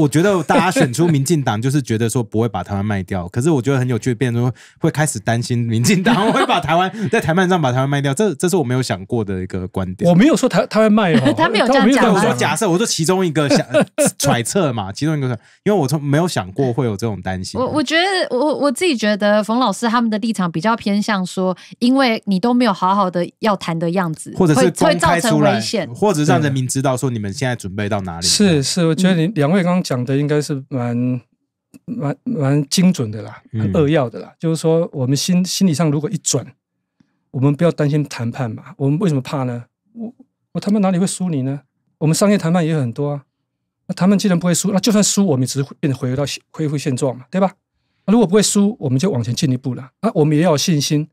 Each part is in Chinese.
我觉得大家选出民进党就是觉得说不会把台湾卖掉，可是我觉得很有趣，变说会开始担心民进党会把台湾在谈判上把台湾卖掉，这 这是我没有想过的一个观点。我没有说他他会卖，哦，他没有这样讲。我说假设，我说其中一个想揣测嘛，其中一个，因为我从没有想过会有这种担心。我我觉得我我自己觉得冯老师他们的立场比较偏向说，因为你都没有好好的要谈的样子，或者是会造成危险，或者让人民知道说你们现在准备到哪里。是是，我觉得你两位刚。讲的应该是蛮蛮蛮精准的啦，很扼要的啦。就是说，我们心心理上如果一转，我们不要担心谈判嘛。我们为什么怕呢？我我他们哪里会输你呢？我们商业谈判也很多啊。那他们既然不会输，那就算输，我们只是变回回到恢复现状嘛，对吧？如果不会输，我们就往前进一步了。啊，我们也要有信心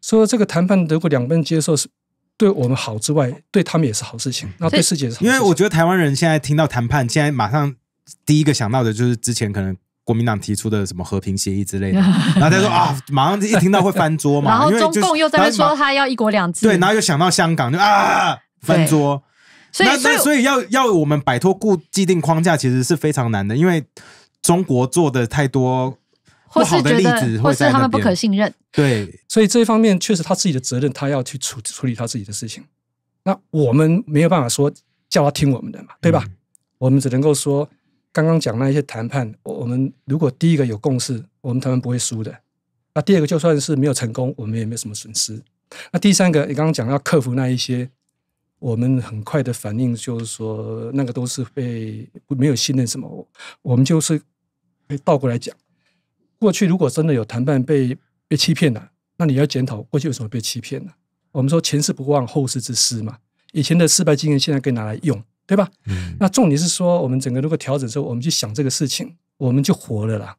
说，这个谈判如果两边接受是对我们好之外，对他们也是好事情。那对世界是，因为我觉得台湾人现在听到谈判，现在马上。第一个想到的就是之前可能国民党提出的什么和平协议之类的，然后他说啊，马上一听到会翻桌嘛，然后中共又在说他要一国两制，对，然后又想到香港就啊翻桌，所以所以所以要要我们摆脱固既定框架其实是非常难的，因为中国做的太多不好的例子，或是他们不可信任，对，所以这一方面确实他自己的责任，他要去处处理他自己的事情，那我们没有办法说叫他听我们的嘛，对吧？我们只能够说。刚刚讲那一些谈判，我们如果第一个有共识，我们谈判不会输的。那第二个就算是没有成功，我们也没有什么损失。那第三个，你刚刚讲要克服那一些，我们很快的反应就是说，那个都是被没有信任什么。我们就是被倒过来讲，过去如果真的有谈判被被欺骗了，那你要检讨过去为什么被欺骗了。我们说前事不忘，后事之师嘛，以前的失败经验现在可以拿来用。对吧？那重点是说，我们整个如果调整之后，我们去想这个事情，我们就活了啦。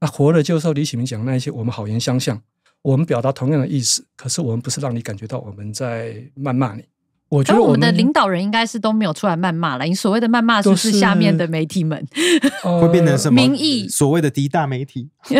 那活了，就是说李启明讲那一些，我们好言相向，我们表达同样的意思，可是我们不是让你感觉到我们在谩骂你。我觉得我们的领导人应该是都没有出来谩骂了，你所谓的谩骂不是下面的媒体们 会变成什么民意？所谓的敌大媒体。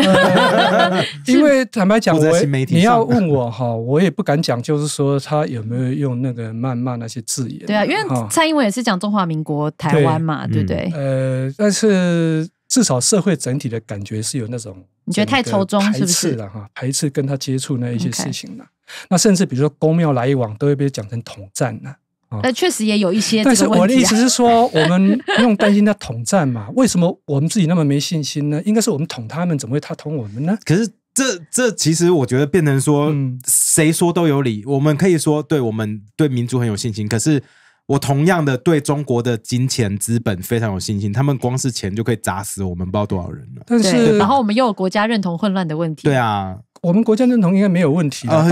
因为坦白讲，我你要问我哈，我也不敢讲，就是说他有没有用那个谩骂那些字眼。对啊，因为蔡英文也是讲中华民国台湾嘛，对不对？呃，但是至少社会整体的感觉是有那种你觉得太抽是排斥了哈，排斥跟他接触那一些事情了。那甚至比如说公庙来往都会被讲成统战呢、啊，那确实也有一些。但是我的意思是说，我们不用担心他统战嘛？为什么我们自己那么没信心呢？应该是我们捅他们，怎么会他捅我们呢？可是这这其实我觉得变成说，谁说都有理。我们可以说，对我们对民族很有信心。可是我同样的对中国的金钱资本非常有信心，他们光是钱就可以砸死我们，不知道多少人了。但是然后我们又有国家认同混乱的问题。对啊。我们国家认同应该没有问题啊，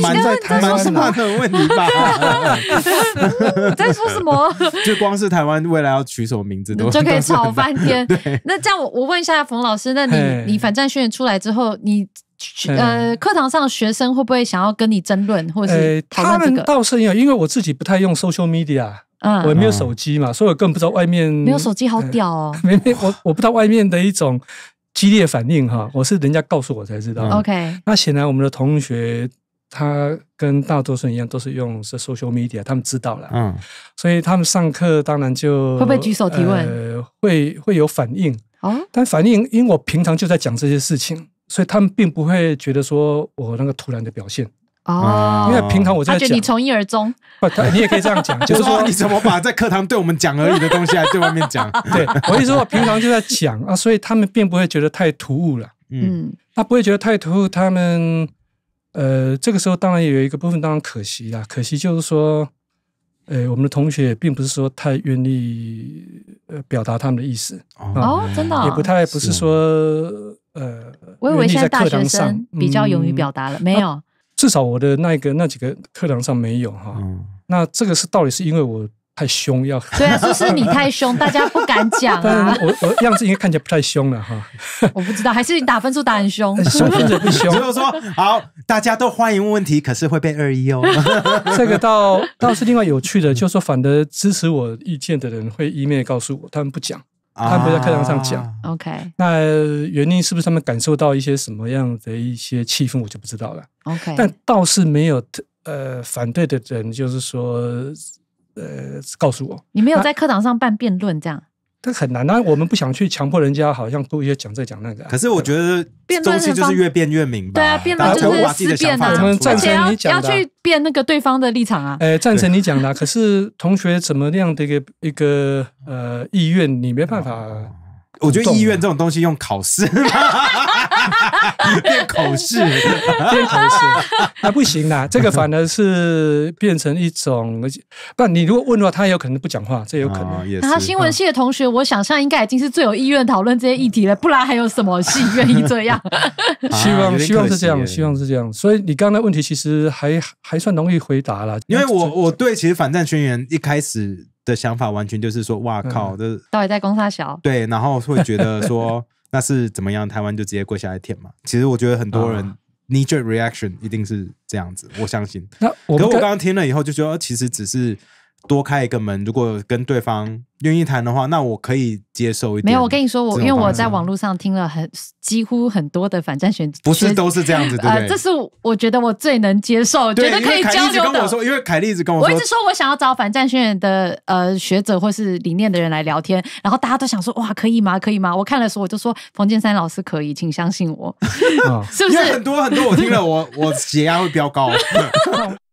蛮在台湾的问题吧？在说什么？就光是台湾未来要取什么名字，都 可以吵翻天。那这样，我我问一下冯老师，那你你反战宣言出来之后，你呃，课堂上学生会不会想要跟你争论，或者是他们倒是有，因为我自己不太用 social media，我没有手机嘛，所以我更不知道外面没有手机好屌哦。没，我我不知道外面的一种。激烈反应哈，我是人家告诉我才知道。OK，那显然我们的同学他跟大多数人一样，都是用这 social media，他们知道了，嗯，所以他们上课当然就会不会举手提问，呃、会会有反应。哦，但反应，因为我平常就在讲这些事情，所以他们并不会觉得说我那个突然的表现。哦，因为平常我在讲，你从一而终，不，你也可以这样讲，就是说你怎么把在课堂对我们讲而已的东西，还对外面讲？对，我意思，我平常就在讲啊，所以他们并不会觉得太突兀了。嗯，那不会觉得太突兀。他们呃，这个时候当然有一个部分当然可惜啦，可惜就是说，呃，我们的同学并不是说太愿意呃表达他们的意思哦，真的也不太不是说呃，我以为现在大学生比较勇于表达了，没有。至少我的那一个那几个课堂上没有哈，那这个是到底是因为我太凶要？对啊，就是你太凶，大家不敢讲啊。我我样子应该看起来不太凶了哈。我不知道，还是你打分数打很凶？分 数不凶。就是说，好，大家都欢迎问题，可是会被二一哦。这个倒倒是另外有趣的，就是说，反的支持我意见的人会一面告诉我，他们不讲。他不在课堂上讲，OK。那原因是不是他们感受到一些什么样的一些气氛，我就不知道了。OK。但倒是没有特呃反对的人，就是说呃告诉我，你没有在课堂上办辩论这样。这很难，啊，我们不想去强迫人家，好像故意讲这讲那个。可是我觉得，东西就是越变越明白。对啊，辩家就是把自己的想怎么，赞成你讲的。要去变那个对方的立场啊。哎，赞成你讲的。可是同学怎么样的一个一个呃意愿，你没办法。我觉得意愿这种东西用考试。变 口试，变口试还不行啦，这个反而是变成一种，而且不，你如果问的话，他也有可能不讲话，这有可能。啊，新闻系的同学，我想象应该已经是最有意愿讨论这些议题了，不然还有什么系愿意这样？希望，希望是这样，希望是这样。所以你刚刚的问题其实还还算容易回答了，因为我我对其实反战宣言一开始的想法，完全就是说，哇靠，这到底在攻啥小？对，然后会觉得说。那是怎么样？台湾就直接跪下来舔嘛？其实我觉得很多人 n e e e reaction，一定是这样子。我相信。那我，可我刚刚听了以后就觉得，其实只是。多开一个门，如果跟对方愿意谈的话，那我可以接受一点。没有，我跟你说，我因为我在网络上听了很几乎很多的反战选，不是都是这样子，对不对？这是我觉得我最能接受，觉得可以交流的。凯丽跟我说，因为凯丽一直跟我说，我一直说我想要找反战宣言的呃学者或是理念的人来聊天，然后大家都想说哇，可以吗？可以吗？我看了时候我就说冯建山老师可以，请相信我，是不是？很多很多，我听了我我血压会飙高。